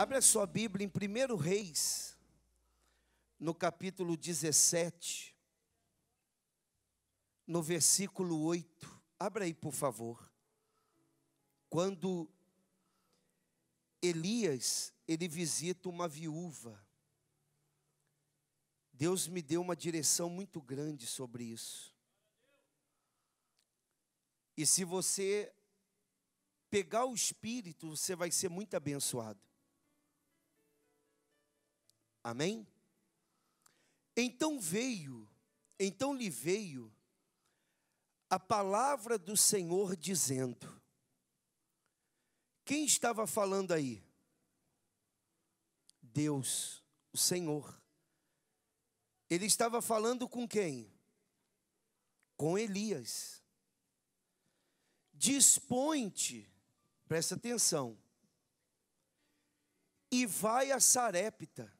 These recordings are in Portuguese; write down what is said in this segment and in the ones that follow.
Abre a sua Bíblia em 1 Reis, no capítulo 17, no versículo 8. Abra aí, por favor. Quando Elias, ele visita uma viúva. Deus me deu uma direção muito grande sobre isso. E se você pegar o espírito, você vai ser muito abençoado. Amém? Então veio, então lhe veio a palavra do Senhor dizendo: Quem estava falando aí? Deus, o Senhor. Ele estava falando com quem? Com Elias. Dispõe-te, presta atenção, e vai a Sarepta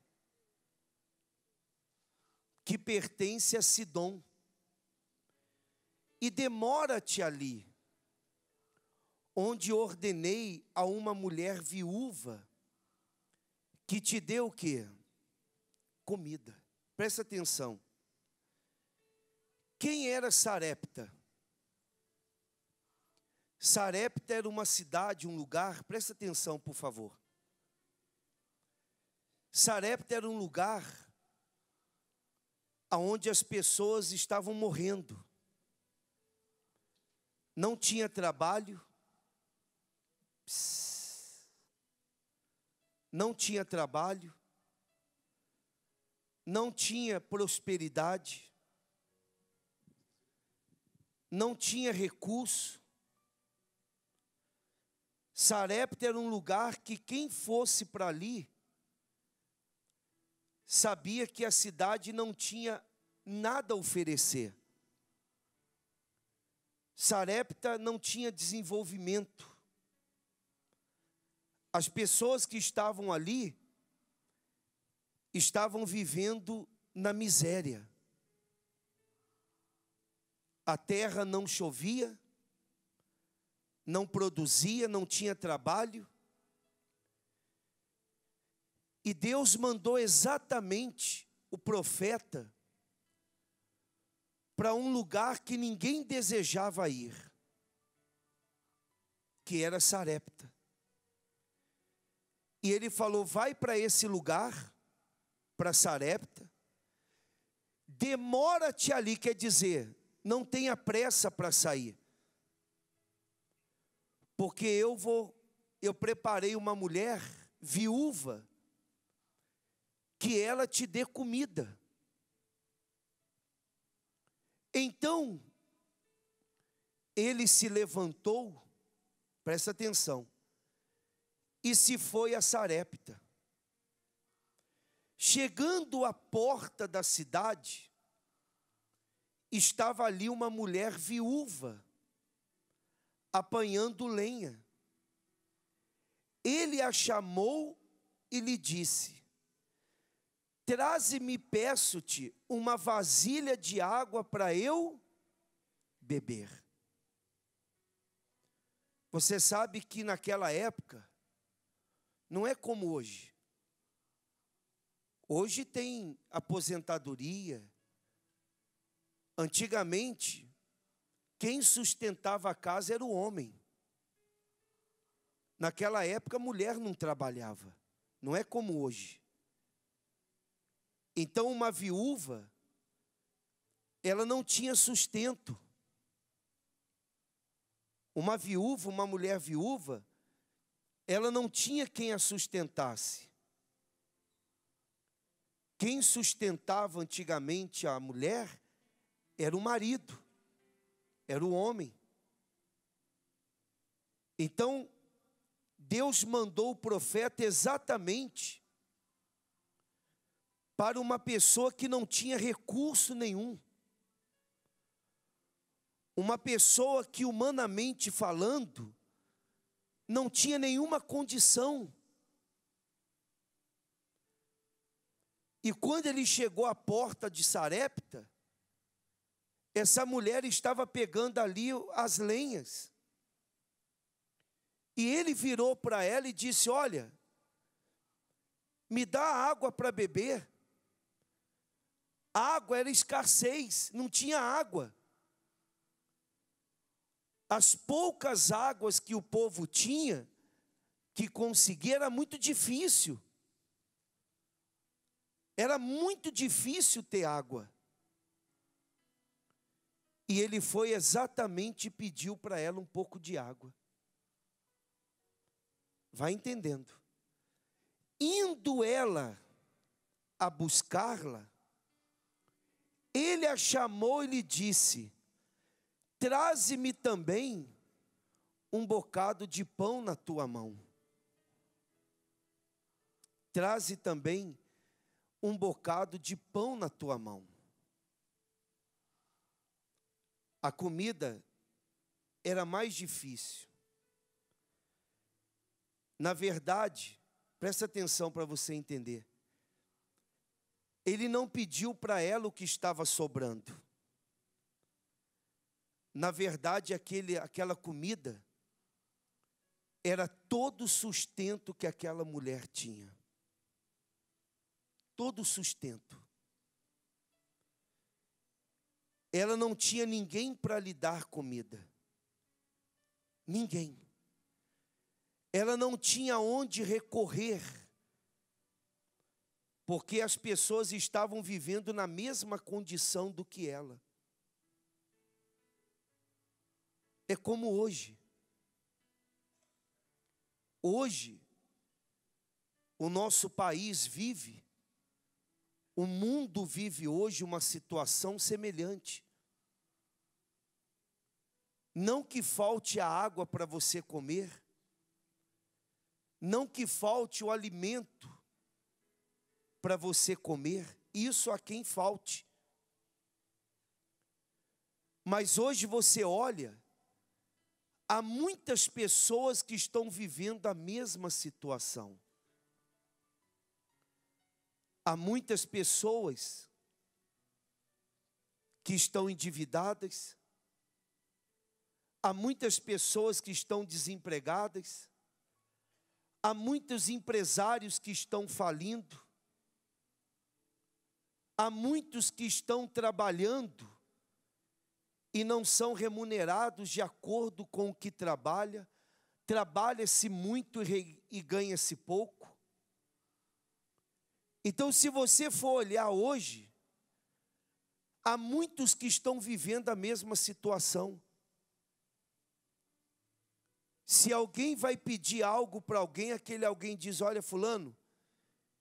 que pertence a Sidom, e demora-te ali, onde ordenei a uma mulher viúva que te deu o quê? Comida. Presta atenção. Quem era Sarepta? Sarepta era uma cidade, um lugar, presta atenção, por favor. Sarepta era um lugar aonde as pessoas estavam morrendo. Não tinha trabalho. Não tinha trabalho. Não tinha prosperidade. Não tinha recurso. Sarepta era um lugar que quem fosse para ali sabia que a cidade não tinha nada a oferecer. Sarepta não tinha desenvolvimento. As pessoas que estavam ali estavam vivendo na miséria. A terra não chovia, não produzia, não tinha trabalho. E Deus mandou exatamente o profeta para um lugar que ninguém desejava ir, que era Sarepta. E ele falou: vai para esse lugar, para Sarepta, demora-te ali, quer dizer, não tenha pressa para sair, porque eu vou, eu preparei uma mulher viúva que ela te dê comida. Então, ele se levantou, presta atenção, e se foi a Sarepta. Chegando à porta da cidade, estava ali uma mulher viúva, apanhando lenha. Ele a chamou e lhe disse: Traze-me, peço-te, uma vasilha de água para eu beber. Você sabe que naquela época, não é como hoje. Hoje tem aposentadoria. Antigamente, quem sustentava a casa era o homem. Naquela época, a mulher não trabalhava. Não é como hoje. Então, uma viúva, ela não tinha sustento. Uma viúva, uma mulher viúva, ela não tinha quem a sustentasse. Quem sustentava antigamente a mulher era o marido, era o homem. Então, Deus mandou o profeta exatamente para uma pessoa que não tinha recurso nenhum. Uma pessoa que, humanamente falando, não tinha nenhuma condição. E quando ele chegou à porta de Sarepta, essa mulher estava pegando ali as lenhas. E ele virou para ela e disse: Olha, me dá água para beber. Água era escassez, não tinha água. As poucas águas que o povo tinha, que conseguia, era muito difícil. Era muito difícil ter água. E ele foi exatamente e pediu para ela um pouco de água. Vai entendendo. Indo ela a buscá-la, ele a chamou e lhe disse: Traze-me também um bocado de pão na tua mão. Traze também um bocado de pão na tua mão. A comida era mais difícil. Na verdade, presta atenção para você entender. Ele não pediu para ela o que estava sobrando. Na verdade, aquele, aquela comida era todo o sustento que aquela mulher tinha. Todo o sustento. Ela não tinha ninguém para lhe dar comida. Ninguém. Ela não tinha onde recorrer porque as pessoas estavam vivendo na mesma condição do que ela. É como hoje. Hoje, o nosso país vive, o mundo vive hoje uma situação semelhante. Não que falte a água para você comer, não que falte o alimento, para você comer, isso a quem falte. Mas hoje você olha, há muitas pessoas que estão vivendo a mesma situação. Há muitas pessoas que estão endividadas, há muitas pessoas que estão desempregadas, há muitos empresários que estão falindo, Há muitos que estão trabalhando e não são remunerados de acordo com o que trabalha, trabalha-se muito e ganha-se pouco. Então, se você for olhar hoje, há muitos que estão vivendo a mesma situação. Se alguém vai pedir algo para alguém, aquele alguém diz: Olha, Fulano,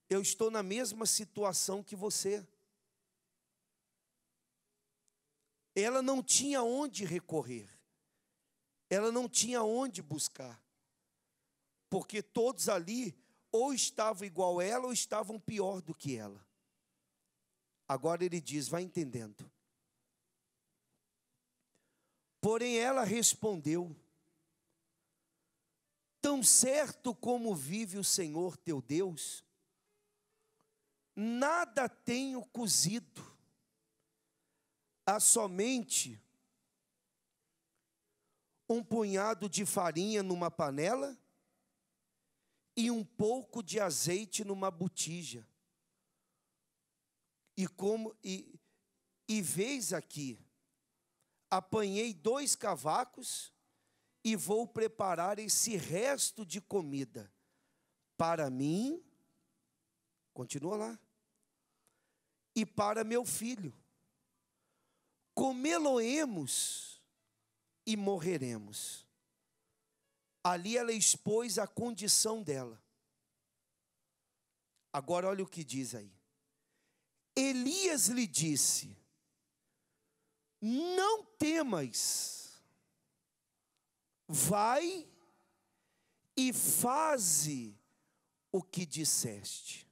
eu estou na mesma situação que você. Ela não tinha onde recorrer, ela não tinha onde buscar, porque todos ali ou estavam igual ela ou estavam pior do que ela. Agora ele diz: vai entendendo. Porém ela respondeu: Tão certo como vive o Senhor teu Deus, nada tenho cozido, há somente um punhado de farinha numa panela e um pouco de azeite numa botija. E como e, e vês aqui, apanhei dois cavacos e vou preparar esse resto de comida para mim. Continua lá. E para meu filho comê-lo-emos e morreremos. Ali ela expôs a condição dela. Agora olha o que diz aí. Elias lhe disse: Não temas, vai e faze o que disseste.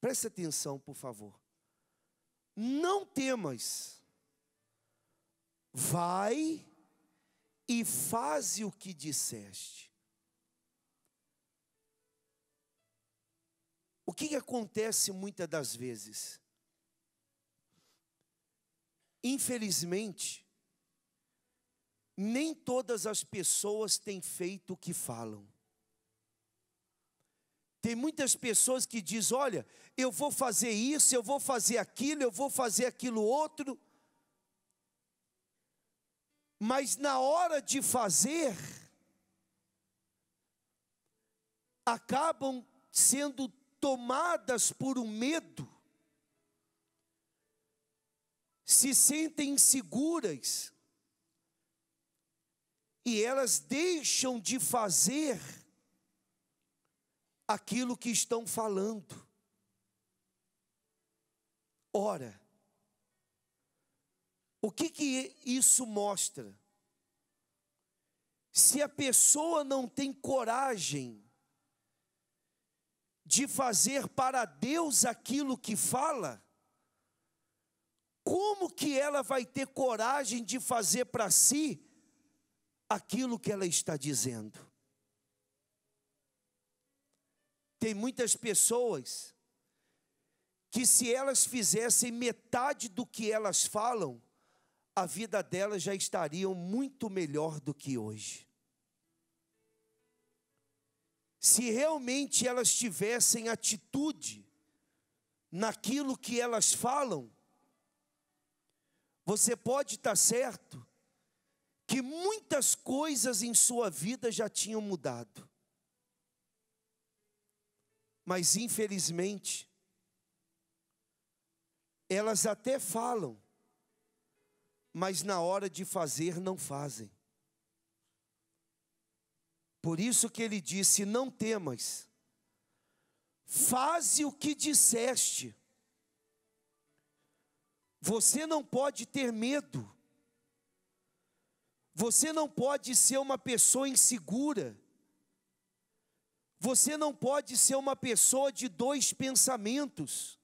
Preste atenção, por favor. Não temas Vai e faze o que disseste. O que, que acontece muitas das vezes? Infelizmente, nem todas as pessoas têm feito o que falam. Tem muitas pessoas que dizem: olha, eu vou fazer isso, eu vou fazer aquilo, eu vou fazer aquilo outro mas na hora de fazer, acabam sendo tomadas por um medo, se sentem inseguras, e elas deixam de fazer aquilo que estão falando. Ora, o que, que isso mostra? Se a pessoa não tem coragem de fazer para Deus aquilo que fala, como que ela vai ter coragem de fazer para si aquilo que ela está dizendo? Tem muitas pessoas que, se elas fizessem metade do que elas falam, a vida delas já estariam muito melhor do que hoje. Se realmente elas tivessem atitude naquilo que elas falam, você pode estar certo que muitas coisas em sua vida já tinham mudado. Mas infelizmente, elas até falam, mas na hora de fazer não fazem. Por isso que ele disse: Não temas, faze o que disseste. Você não pode ter medo. Você não pode ser uma pessoa insegura. Você não pode ser uma pessoa de dois pensamentos.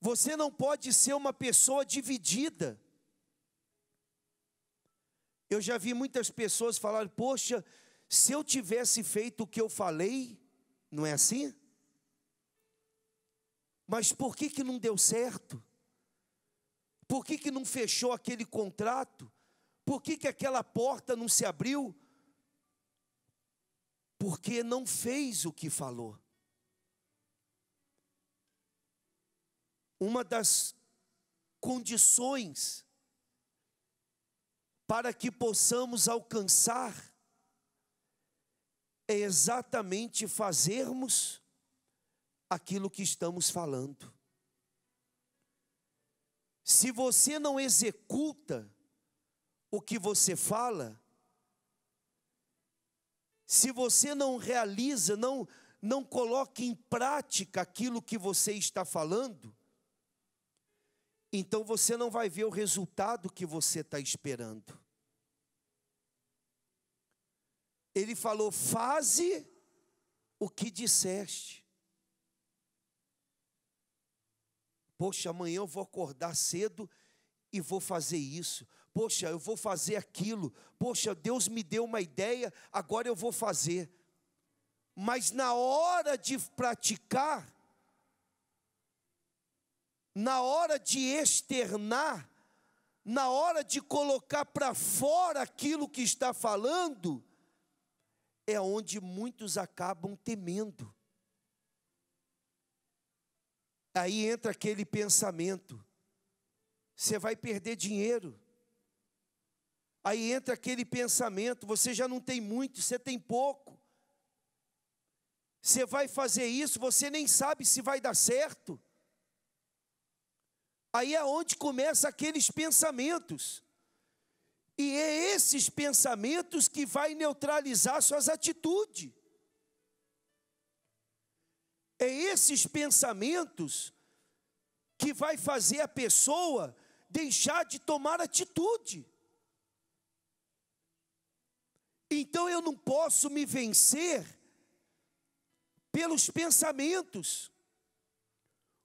Você não pode ser uma pessoa dividida. Eu já vi muitas pessoas falar: Poxa, se eu tivesse feito o que eu falei, não é assim? Mas por que, que não deu certo? Por que, que não fechou aquele contrato? Por que, que aquela porta não se abriu? Porque não fez o que falou. uma das condições para que possamos alcançar é exatamente fazermos aquilo que estamos falando. Se você não executa o que você fala, se você não realiza, não não coloca em prática aquilo que você está falando, então você não vai ver o resultado que você está esperando. Ele falou: faze o que disseste. Poxa, amanhã eu vou acordar cedo e vou fazer isso. Poxa, eu vou fazer aquilo. Poxa, Deus me deu uma ideia, agora eu vou fazer. Mas na hora de praticar, na hora de externar, na hora de colocar para fora aquilo que está falando, é onde muitos acabam temendo. Aí entra aquele pensamento: você vai perder dinheiro. Aí entra aquele pensamento: você já não tem muito, você tem pouco. Você vai fazer isso, você nem sabe se vai dar certo. Aí é onde começa aqueles pensamentos. E é esses pensamentos que vai neutralizar suas atitudes. É esses pensamentos que vai fazer a pessoa deixar de tomar atitude. Então eu não posso me vencer pelos pensamentos.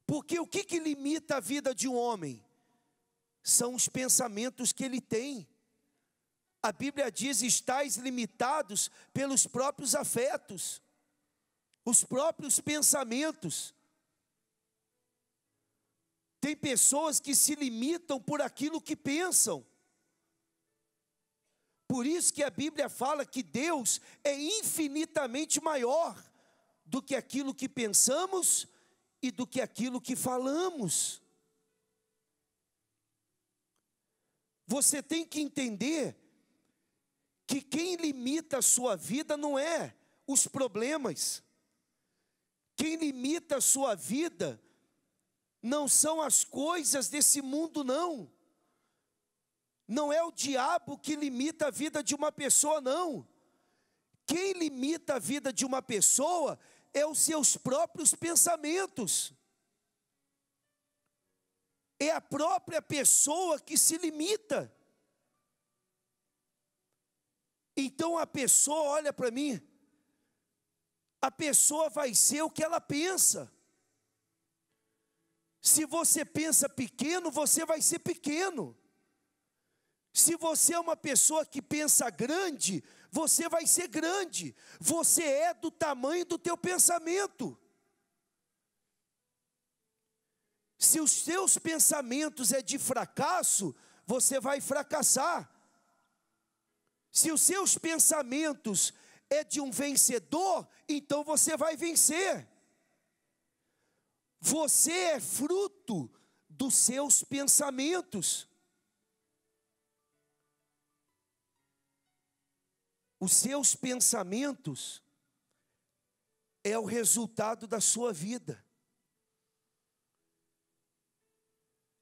Porque o que, que limita a vida de um homem? São os pensamentos que ele tem. A Bíblia diz: estáis limitados pelos próprios afetos, os próprios pensamentos. Tem pessoas que se limitam por aquilo que pensam. Por isso que a Bíblia fala que Deus é infinitamente maior do que aquilo que pensamos e do que aquilo que falamos. Você tem que entender que quem limita a sua vida não é os problemas, quem limita a sua vida não são as coisas desse mundo, não. Não é o diabo que limita a vida de uma pessoa, não. Quem limita a vida de uma pessoa é os seus próprios pensamentos. É a própria pessoa que se limita. Então a pessoa olha para mim, a pessoa vai ser o que ela pensa. Se você pensa pequeno, você vai ser pequeno. Se você é uma pessoa que pensa grande, você vai ser grande, você é do tamanho do teu pensamento. Se os seus pensamentos é de fracasso, você vai fracassar. Se os seus pensamentos é de um vencedor, então você vai vencer. Você é fruto dos seus pensamentos. Os seus pensamentos é o resultado da sua vida.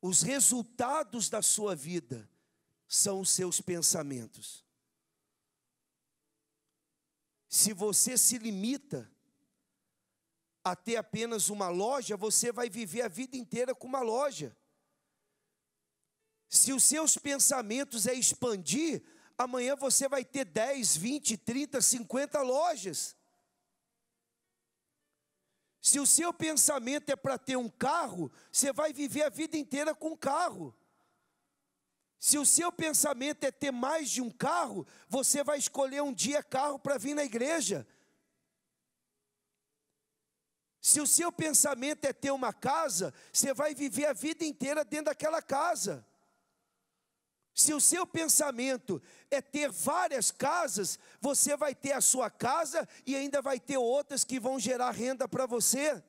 Os resultados da sua vida são os seus pensamentos. Se você se limita a ter apenas uma loja, você vai viver a vida inteira com uma loja. Se os seus pensamentos é expandir, amanhã você vai ter 10, 20, 30, 50 lojas. Se o seu pensamento é para ter um carro, você vai viver a vida inteira com um carro. Se o seu pensamento é ter mais de um carro, você vai escolher um dia carro para vir na igreja. Se o seu pensamento é ter uma casa, você vai viver a vida inteira dentro daquela casa. Se o seu pensamento é ter várias casas, você vai ter a sua casa e ainda vai ter outras que vão gerar renda para você.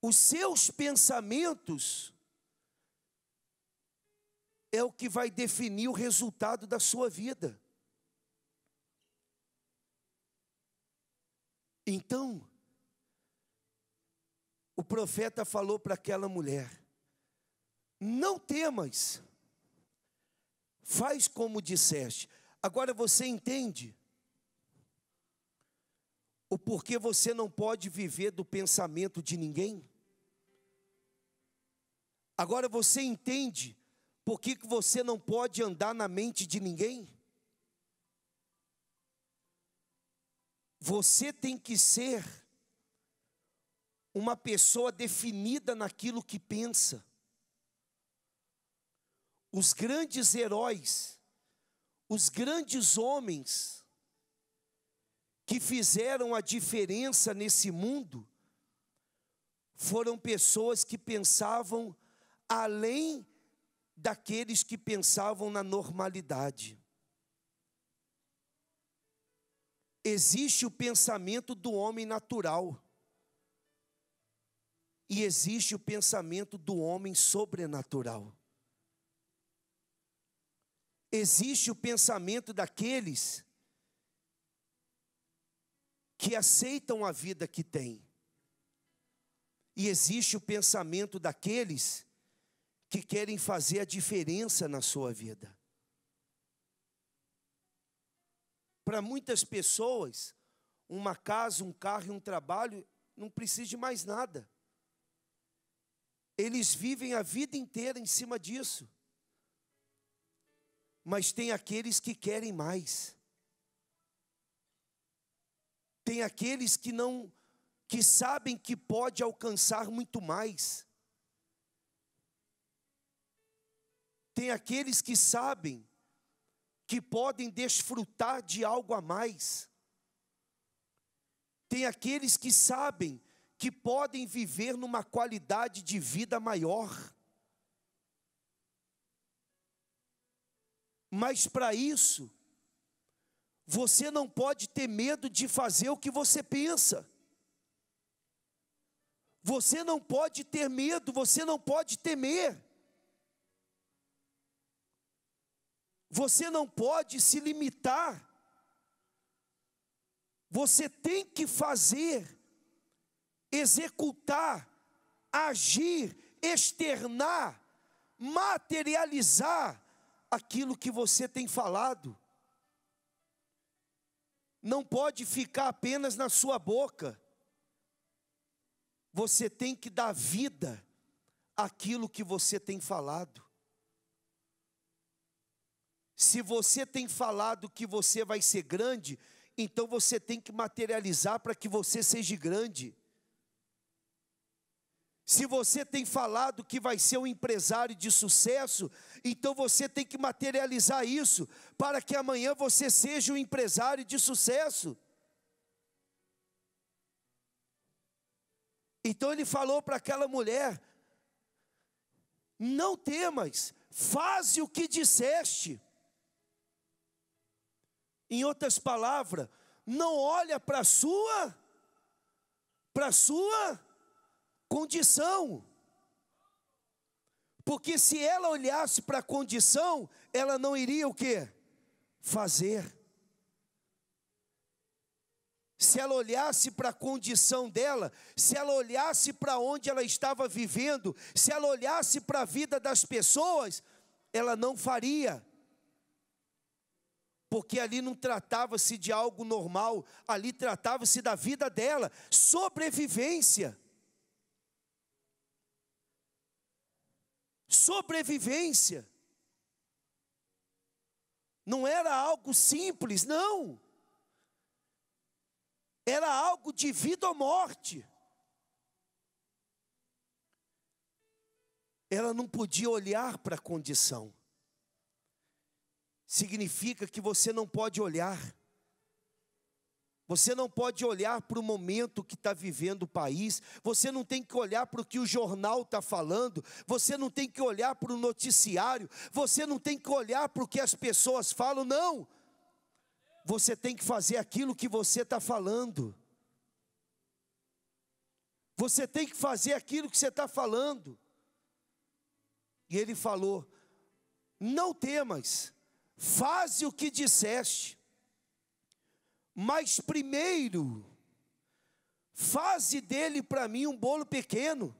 Os seus pensamentos é o que vai definir o resultado da sua vida. Então, o profeta falou para aquela mulher: não temas, faz como disseste. Agora você entende o porquê você não pode viver do pensamento de ninguém? Agora você entende por que você não pode andar na mente de ninguém? Você tem que ser uma pessoa definida naquilo que pensa os grandes heróis, os grandes homens que fizeram a diferença nesse mundo, foram pessoas que pensavam além daqueles que pensavam na normalidade. Existe o pensamento do homem natural e existe o pensamento do homem sobrenatural existe o pensamento daqueles que aceitam a vida que têm. E existe o pensamento daqueles que querem fazer a diferença na sua vida. Para muitas pessoas, uma casa, um carro e um trabalho não precisa de mais nada. Eles vivem a vida inteira em cima disso mas tem aqueles que querem mais. Tem aqueles que não que sabem que pode alcançar muito mais. Tem aqueles que sabem que podem desfrutar de algo a mais. Tem aqueles que sabem que podem viver numa qualidade de vida maior. Mas para isso, você não pode ter medo de fazer o que você pensa. Você não pode ter medo, você não pode temer. Você não pode se limitar. Você tem que fazer, executar, agir, externar, materializar aquilo que você tem falado. Não pode ficar apenas na sua boca. Você tem que dar vida àquilo que você tem falado. Se você tem falado que você vai ser grande, então você tem que materializar para que você seja grande. Se você tem falado que vai ser um empresário de sucesso, então você tem que materializar isso para que amanhã você seja um empresário de sucesso. Então ele falou para aquela mulher: Não temas, faze o que disseste. Em outras palavras, não olha para a sua, para a sua condição. Porque se ela olhasse para a condição, ela não iria o quê? Fazer. Se ela olhasse para a condição dela, se ela olhasse para onde ela estava vivendo, se ela olhasse para a vida das pessoas, ela não faria. Porque ali não tratava-se de algo normal, ali tratava-se da vida dela, sobrevivência. sobrevivência. Não era algo simples, não. Era algo de vida ou morte. Ela não podia olhar para a condição. Significa que você não pode olhar você não pode olhar para o momento que está vivendo o país, você não tem que olhar para o que o jornal está falando, você não tem que olhar para o noticiário, você não tem que olhar para o que as pessoas falam, não. Você tem que fazer aquilo que você está falando. Você tem que fazer aquilo que você está falando. E ele falou: Não temas, faze o que disseste mas primeiro, faze dele para mim um bolo pequeno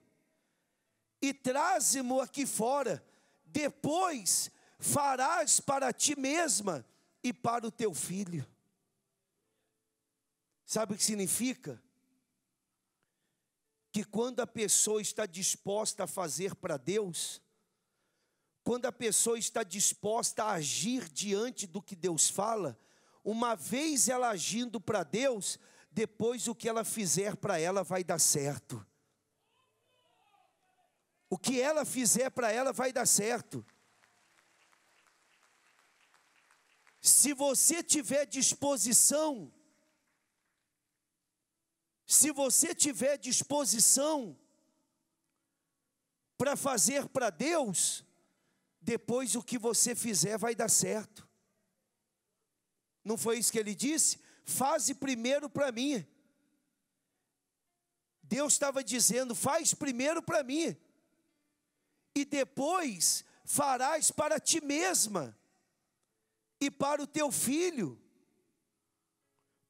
e traze-mo aqui fora. Depois farás para ti mesma e para o teu filho. Sabe o que significa? Que quando a pessoa está disposta a fazer para Deus, quando a pessoa está disposta a agir diante do que Deus fala, uma vez ela agindo para Deus, depois o que ela fizer para ela vai dar certo. O que ela fizer para ela vai dar certo. Se você tiver disposição, se você tiver disposição para fazer para Deus, depois o que você fizer vai dar certo. Não foi isso que ele disse? Faze primeiro para mim. Deus estava dizendo: faz primeiro para mim, e depois farás para ti mesma e para o teu filho.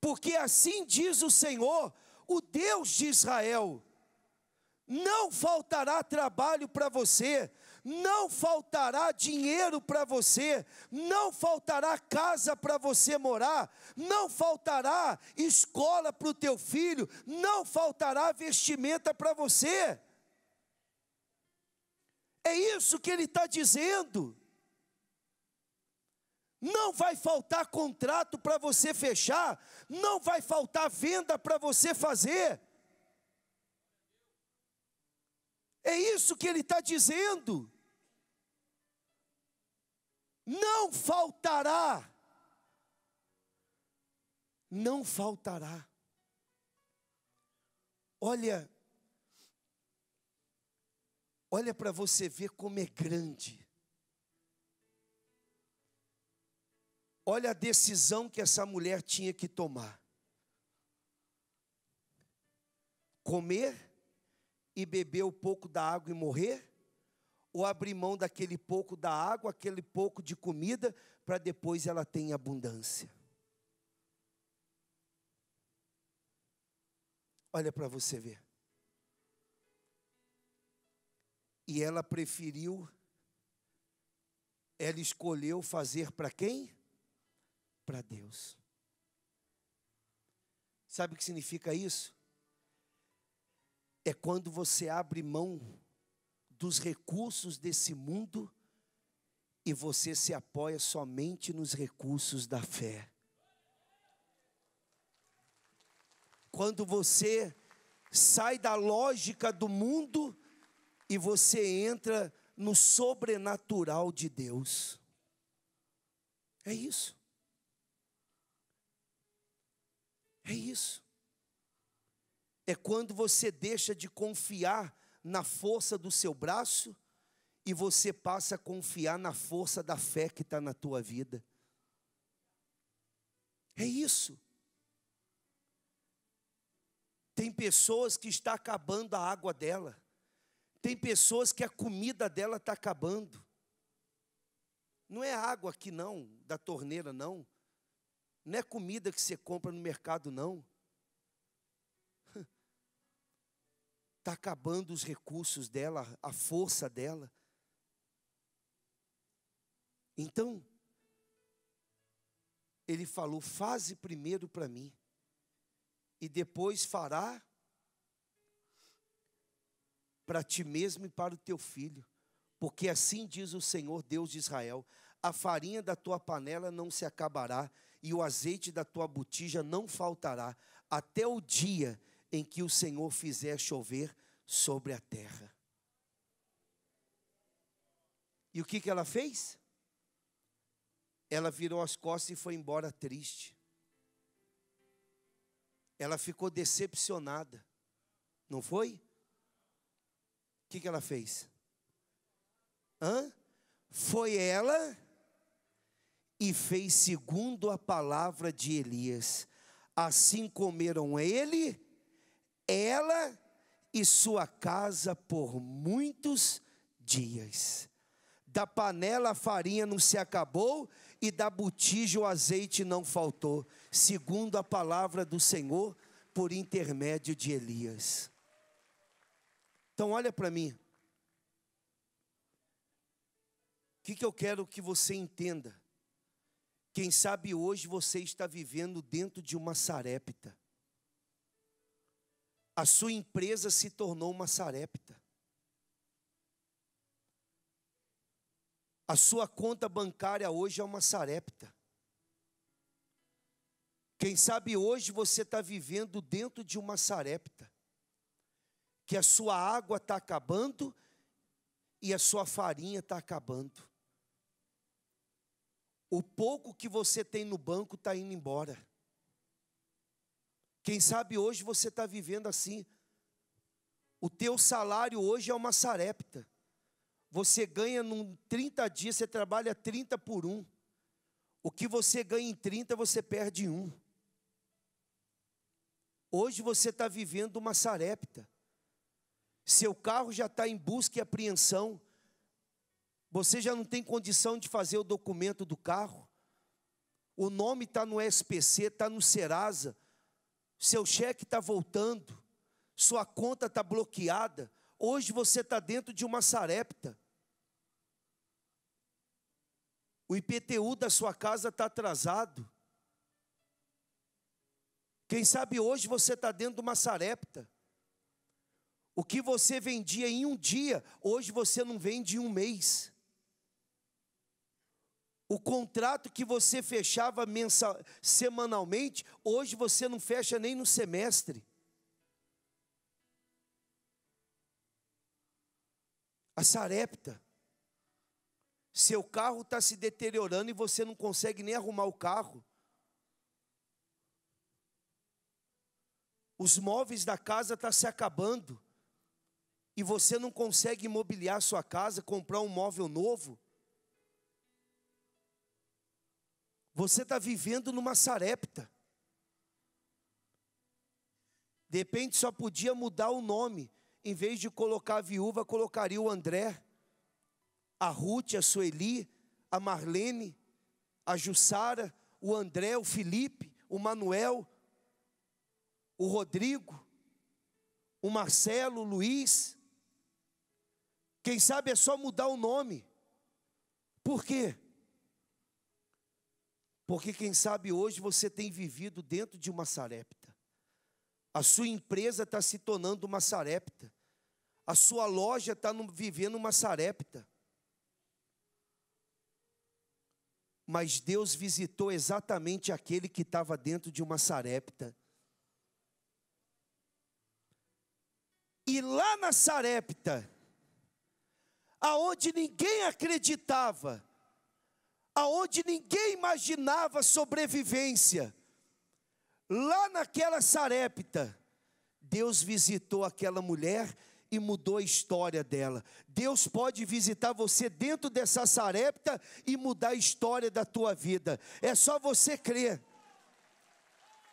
Porque assim diz o Senhor, o Deus de Israel: não faltará trabalho para você, não faltará dinheiro para você, não faltará casa para você morar, não faltará escola para o teu filho, não faltará vestimenta para você. É isso que ele está dizendo. Não vai faltar contrato para você fechar, não vai faltar venda para você fazer. É isso que ele está dizendo não faltará. Não faltará. Olha, olha para você ver como é grande. Olha a decisão que essa mulher tinha que tomar: comer e beber um pouco da água e morrer, ou abrir mão daquele pouco da água, aquele pouco de comida, para depois ela ter abundância? Olha para você ver. E ela preferiu, ela escolheu fazer para quem? Para Deus. Sabe o que significa isso? É quando você abre mão dos recursos desse mundo e você se apoia somente nos recursos da fé. Quando você sai da lógica do mundo e você entra no sobrenatural de Deus. É isso. É isso. É quando você deixa de confiar na força do seu braço e você passa a confiar na força da fé que está na tua vida. É isso. Tem pessoas que está acabando a água dela. Tem pessoas que a comida dela está acabando. Não é água aqui não, da torneira não. Não é comida que você compra no mercado não. está acabando os recursos dela, a força dela. Então, ele falou: faze primeiro para mim, e depois fará para ti mesmo e para o teu filho, porque assim diz o Senhor Deus de Israel: a farinha da tua panela não se acabará, e o azeite da tua botija não faltará, até o dia em que o Senhor fizer chover sobre a terra. E o que, que ela fez? Ela virou as costas e foi embora triste. Ela ficou decepcionada, não foi? O que, que ela fez? Hã? Foi ela e fez segundo a palavra de Elias. Assim comeram ele ela e sua casa por muitos dias. Da panela a farinha não se acabou e da botija o azeite não faltou, segundo a palavra do Senhor por intermédio de Elias. Então olha para mim. O que, que eu quero que você entenda? Quem sabe hoje você está vivendo dentro de uma sarepta a sua empresa se tornou uma sarepta. A sua conta bancária hoje é uma sarepta. Quem sabe hoje você está vivendo dentro de uma sarepta, que a sua água está acabando e a sua farinha está acabando. O pouco que você tem no banco está indo embora. Quem sabe hoje você está vivendo assim. O teu salário hoje é uma sarepta. Você ganha num 30 dias, você trabalha 30 por um. O que você ganha em 30, você perde um. Hoje você está vivendo uma sarepta. Seu carro já está em busca e apreensão. Você já não tem condição de fazer o documento do carro. O nome está no SPC, está no Serasa seu cheque está voltando, sua conta está bloqueada, hoje você está dentro de uma sarepta. O IPTU da sua casa está atrasado. Quem sabe hoje você está dentro de uma sarepta. O que você vendia em um dia, hoje você não vende em um mês. O contrato que você fechava mensal, semanalmente, hoje você não fecha nem no semestre. A Sarepta. Seu carro está se deteriorando e você não consegue nem arrumar o carro. Os móveis da casa estão tá se acabando. E você não consegue imobiliar sua casa, comprar um móvel novo. Você está vivendo numa sarepta. De repente só podia mudar o nome. Em vez de colocar a viúva, colocaria o André, a Ruth, a Sueli, a Marlene, a Jussara, o André, o Felipe, o Manuel, o Rodrigo, o Marcelo, o Luiz. Quem sabe é só mudar o nome. Por quê? Porque quem sabe hoje você tem vivido dentro de uma sarepta. A sua empresa está se tornando uma sarepta. A sua loja está vivendo uma sarepta. Mas Deus visitou exatamente aquele que estava dentro de uma sarepta. E lá na sarepta, aonde ninguém acreditava, aonde ninguém imaginava sobrevivência. Lá naquela Sarepta, Deus visitou aquela mulher e mudou a história dela. Deus pode visitar você dentro dessa Sarepta e mudar a história da tua vida. É só você crer.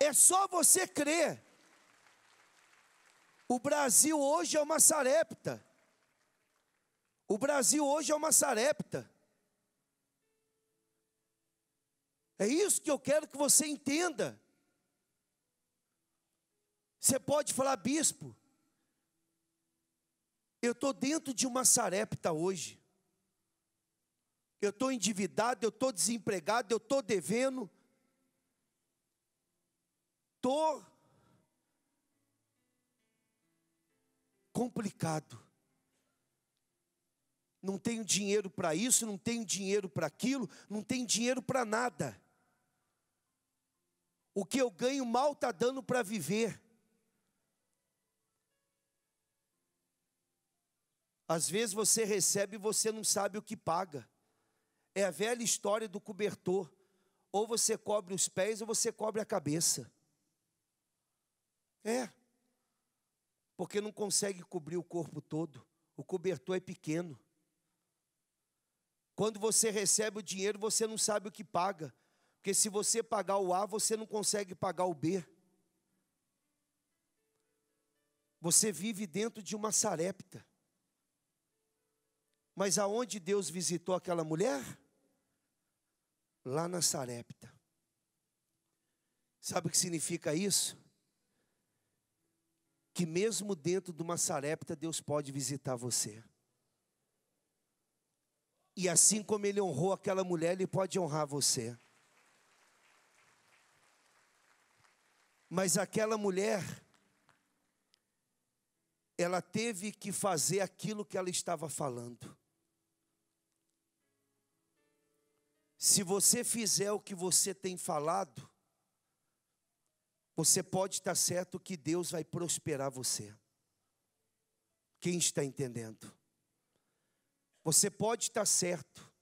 É só você crer. O Brasil hoje é uma Sarepta. O Brasil hoje é uma Sarepta. É isso que eu quero que você entenda. Você pode falar, bispo, eu estou dentro de uma sarepta hoje. Eu estou endividado, eu estou desempregado, eu estou devendo. Estou complicado. Não tenho dinheiro para isso, não tenho dinheiro para aquilo, não tenho dinheiro para nada. O que eu ganho mal está dando para viver. Às vezes você recebe e você não sabe o que paga. É a velha história do cobertor. Ou você cobre os pés ou você cobre a cabeça. É. Porque não consegue cobrir o corpo todo. O cobertor é pequeno. Quando você recebe o dinheiro, você não sabe o que paga. Porque se você pagar o A, você não consegue pagar o B. Você vive dentro de uma sarepta. Mas aonde Deus visitou aquela mulher? Lá na sarepta. Sabe o que significa isso? Que mesmo dentro de uma sarepta, Deus pode visitar você. E assim como ele honrou aquela mulher, ele pode honrar você. Mas aquela mulher, ela teve que fazer aquilo que ela estava falando. Se você fizer o que você tem falado, você pode estar certo que Deus vai prosperar você. Quem está entendendo? Você pode estar certo.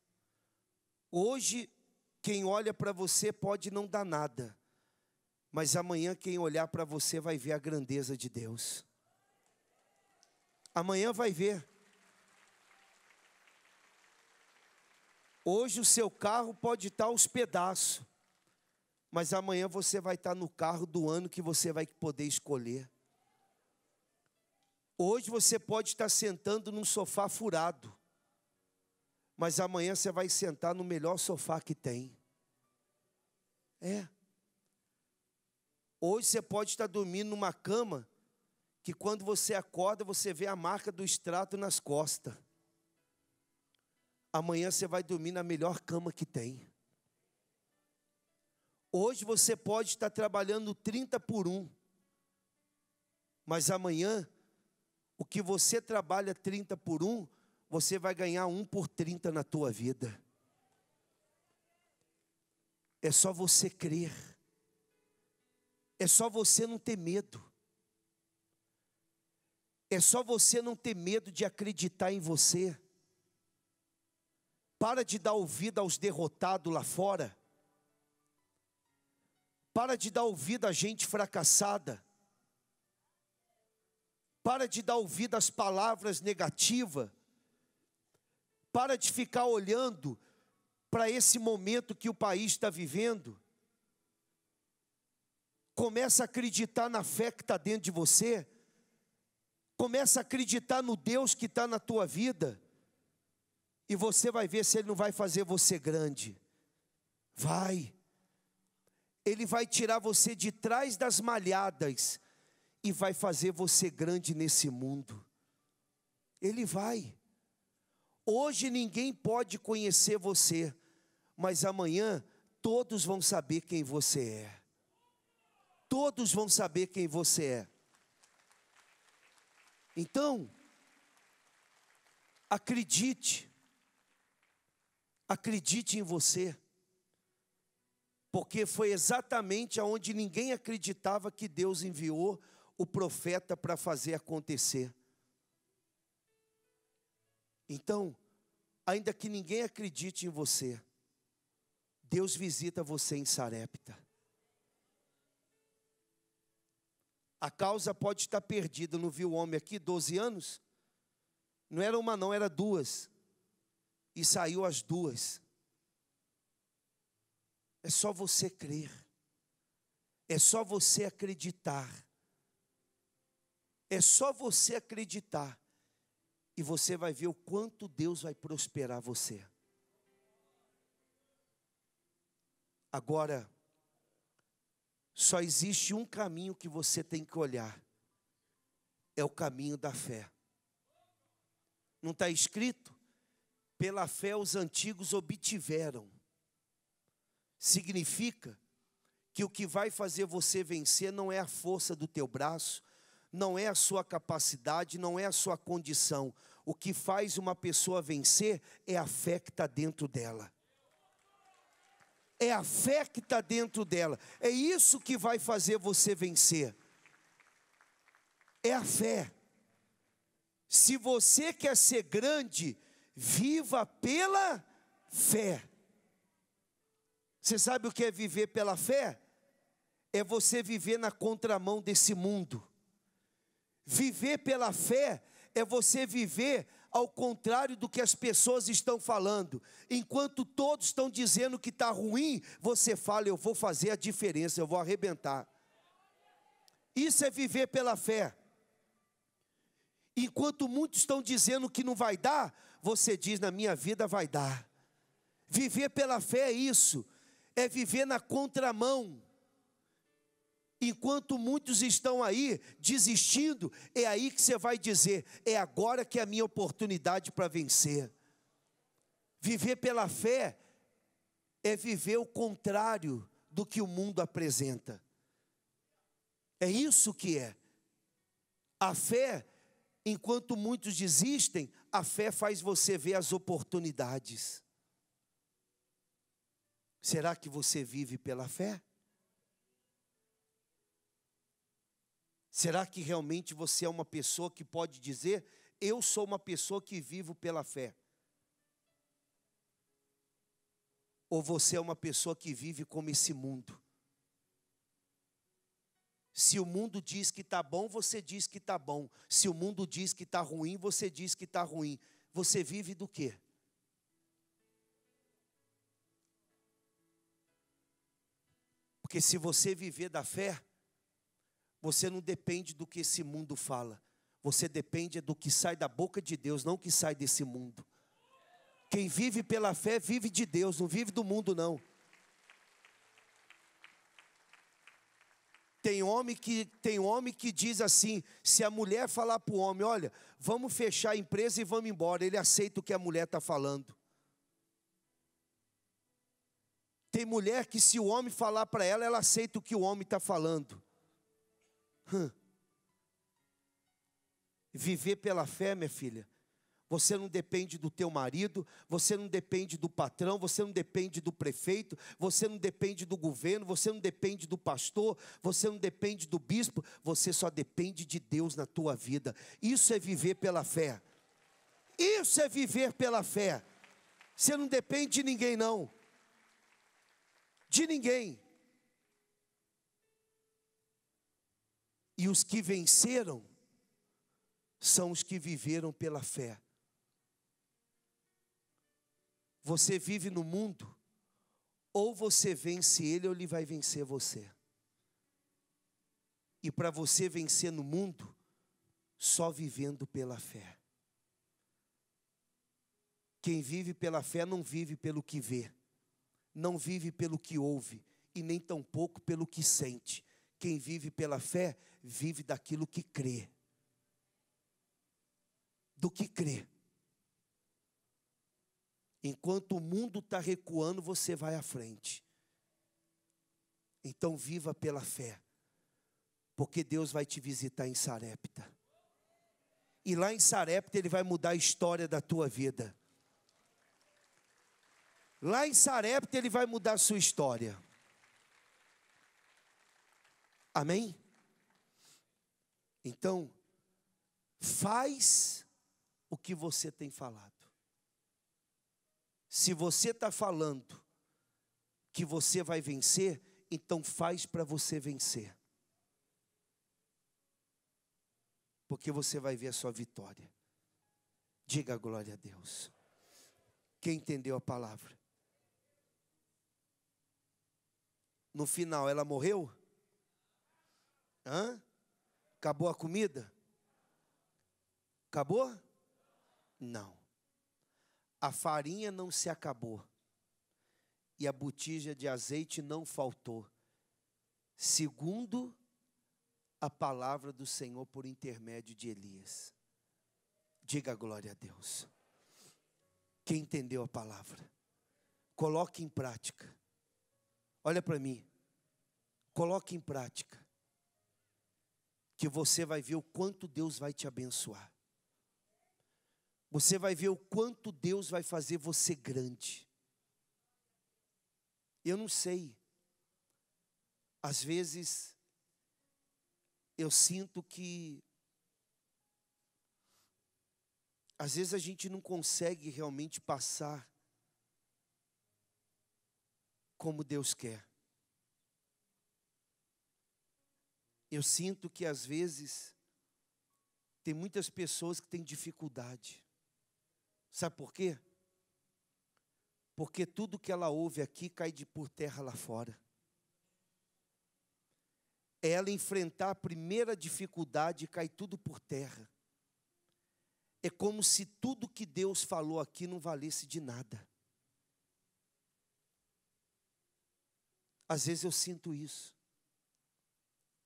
Hoje, quem olha para você pode não dar nada, mas amanhã quem olhar para você vai ver a grandeza de Deus. Amanhã vai ver. Hoje o seu carro pode estar aos pedaços, mas amanhã você vai estar no carro do ano que você vai poder escolher. Hoje você pode estar sentando num sofá furado, mas amanhã você vai sentar no melhor sofá que tem. É. Hoje você pode estar dormindo numa cama que quando você acorda você vê a marca do extrato nas costas. Amanhã você vai dormir na melhor cama que tem. Hoje você pode estar trabalhando 30 por 1, mas amanhã o que você trabalha 30 por 1, você vai ganhar 1 por 30 na tua vida. É só você crer. É só você não ter medo. É só você não ter medo de acreditar em você. Para de dar ouvida aos derrotados lá fora. Para de dar ouvida à gente fracassada. Para de dar ouvido às palavras negativas. Para de ficar olhando para esse momento que o país está vivendo começa a acreditar na fé que está dentro de você, começa a acreditar no Deus que está na tua vida, e você vai ver se Ele não vai fazer você grande. Vai. Ele vai tirar você de trás das malhadas e vai fazer você grande nesse mundo. Ele vai. Hoje ninguém pode conhecer você, mas amanhã todos vão saber quem você é todos vão saber quem você é. Então, acredite, acredite em você, porque foi exatamente aonde ninguém acreditava que Deus enviou o profeta para fazer acontecer. Então, ainda que ninguém acredite em você, Deus visita você em Sarepta. A causa pode estar perdida, não viu o homem aqui, 12 anos? Não era uma, não, era duas. E saiu as duas. É só você crer. É só você acreditar. É só você acreditar. E você vai ver o quanto Deus vai prosperar você. Agora, só existe um caminho que você tem que olhar: é o caminho da fé. Não está escrito? Pela fé os antigos obtiveram. Significa que o que vai fazer você vencer não é a força do teu braço, não é a sua capacidade, não é a sua condição. O que faz uma pessoa vencer é a fé que está dentro dela é a fé que está dentro dela. É isso que vai fazer você vencer. É a fé. Se você quer ser grande, viva pela fé. Você sabe o que é viver pela fé? É você viver na contramão desse mundo. Viver pela fé é você viver ao contrário do que as pessoas estão falando. Enquanto todos estão dizendo que está ruim, você fala: eu vou fazer a diferença, eu vou arrebentar. Isso é viver pela fé. Enquanto muitos estão dizendo que não vai dar, você diz: na minha vida vai dar. Viver pela fé é isso, é viver na contramão Enquanto muitos estão aí desistindo, é aí que você vai dizer: é agora que é a minha oportunidade para vencer. Viver pela fé é viver o contrário do que o mundo apresenta. É isso que é. A fé, enquanto muitos desistem, a fé faz você ver as oportunidades. Será que você vive pela fé? Será que realmente você é uma pessoa que pode dizer: Eu sou uma pessoa que vivo pela fé? Ou você é uma pessoa que vive como esse mundo? Se o mundo diz que está bom, você diz que está bom. Se o mundo diz que está ruim, você diz que está ruim. Você vive do quê? Porque se você viver da fé, você não depende do que esse mundo fala. Você depende do que sai da boca de Deus, não que sai desse mundo. Quem vive pela fé vive de Deus, não vive do mundo não. Tem homem que tem homem que diz assim: se a mulher falar para o homem, olha, vamos fechar a empresa e vamos embora, ele aceita o que a mulher está falando. Tem mulher que se o homem falar para ela, ela aceita o que o homem está falando. Viver pela fé, minha filha, você não depende do teu marido, você não depende do patrão, você não depende do prefeito, você não depende do governo, você não depende do pastor, você não depende do bispo, você só depende de Deus na tua vida. Isso é viver pela fé. Isso é viver pela fé. Você não depende de ninguém não. De ninguém. E os que venceram são os que viveram pela fé. Você vive no mundo, ou você vence ele, ou ele vai vencer você. E para você vencer no mundo, só vivendo pela fé. Quem vive pela fé não vive pelo que vê, não vive pelo que ouve e nem tampouco pelo que sente. Quem vive pela fé vive daquilo que crê. Do que crê. Enquanto o mundo está recuando, você vai à frente. Então viva pela fé, porque Deus vai te visitar em Sarepta. E lá em Sarepta ele vai mudar a história da tua vida. Lá em Sarepta ele vai mudar a sua história. Amém? Então, faz o que você tem falado. Se você está falando que você vai vencer, então faz para você vencer. Porque você vai ver a sua vitória. Diga a glória a Deus. Quem entendeu a palavra? No final, ela morreu? Hã? Acabou a comida? Acabou? Não. A farinha não se acabou. E a botija de azeite não faltou. Segundo a palavra do Senhor por intermédio de Elias. Diga glória a Deus. Quem entendeu a palavra, coloque em prática. Olha para mim. Coloque em prática que você vai ver o quanto Deus vai te abençoar. Você vai ver o quanto Deus vai fazer você grande. Eu não sei. Às vezes eu sinto que às vezes a gente não consegue realmente passar como Deus quer. Eu sinto que às vezes tem muitas pessoas que têm dificuldade. Sabe por quê? Porque tudo que ela ouve aqui cai de por terra lá fora. É ela enfrentar a primeira dificuldade e cai tudo por terra. É como se tudo que Deus falou aqui não valesse de nada. Às vezes eu sinto isso.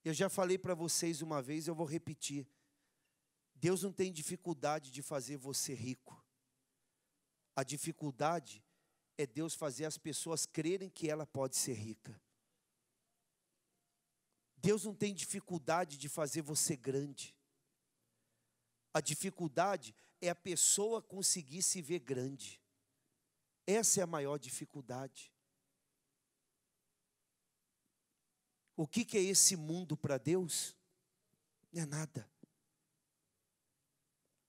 Eu já falei para vocês uma vez, eu vou repetir. Deus não tem dificuldade de fazer você rico. A dificuldade é Deus fazer as pessoas crerem que ela pode ser rica. Deus não tem dificuldade de fazer você grande. A dificuldade é a pessoa conseguir se ver grande. Essa é a maior dificuldade. O que, que é esse mundo para Deus? Não é nada.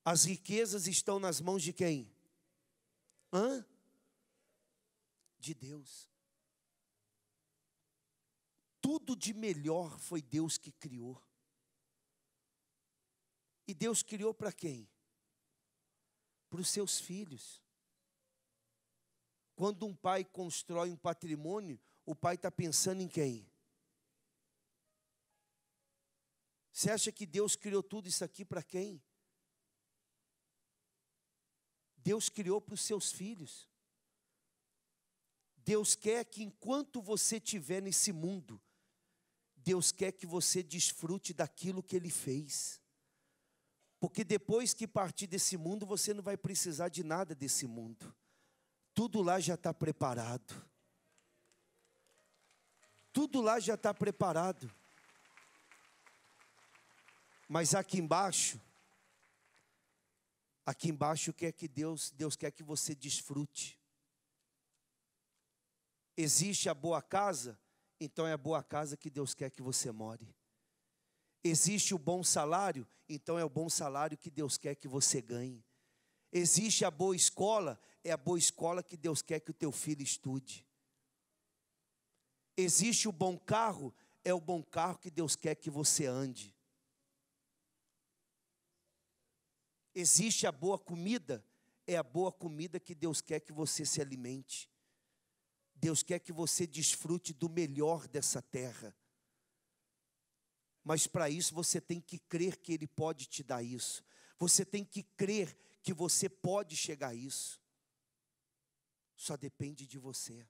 As riquezas estão nas mãos de quem? Hã? De Deus. Tudo de melhor foi Deus que criou. E Deus criou para quem? Para os seus filhos. Quando um pai constrói um patrimônio, o pai está pensando em quem? Você acha que Deus criou tudo isso aqui para quem? Deus criou para os seus filhos. Deus quer que enquanto você estiver nesse mundo, Deus quer que você desfrute daquilo que Ele fez. Porque depois que partir desse mundo, você não vai precisar de nada desse mundo. Tudo lá já está preparado. Tudo lá já está preparado. Mas aqui embaixo, aqui embaixo o que é que Deus, Deus quer que você desfrute. Existe a boa casa, então é a boa casa que Deus quer que você more. Existe o bom salário, então é o bom salário que Deus quer que você ganhe. Existe a boa escola, é a boa escola que Deus quer que o teu filho estude. Existe o bom carro, é o bom carro que Deus quer que você ande. Existe a boa comida, é a boa comida que Deus quer que você se alimente. Deus quer que você desfrute do melhor dessa terra. Mas para isso você tem que crer que Ele pode te dar isso. Você tem que crer que você pode chegar a isso. Só depende de você.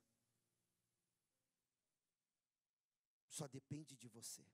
Só depende de você.